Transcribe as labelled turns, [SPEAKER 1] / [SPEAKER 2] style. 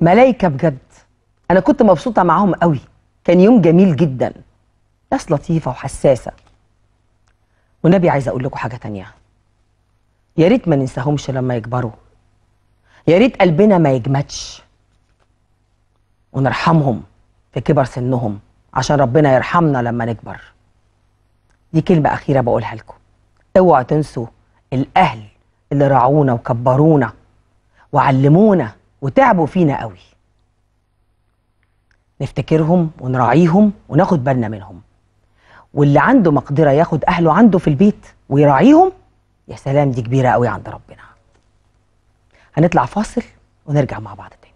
[SPEAKER 1] ملايكة بجد أنا كنت مبسوطة معاهم قوي كان يوم جميل جدا ناس لطيفة وحساسة والنبي عايز أقول لكم حاجة تانية يا ريت ما ننساهمش لما يكبروا يا ريت قلبنا ما يجمدش ونرحمهم في كبر سنهم عشان ربنا يرحمنا لما نكبر دي كلمة أخيرة بقولها لكم اوعوا تنسوا الأهل اللي رعونا وكبرونا وعلمونا وتعبوا فينا قوي نفتكرهم ونراعيهم وناخد بالنا منهم واللي عنده مقدرة ياخد أهله عنده في البيت ويراعيهم يا سلام دي كبيرة قوي عند ربنا هنطلع فاصل ونرجع مع بعض تاني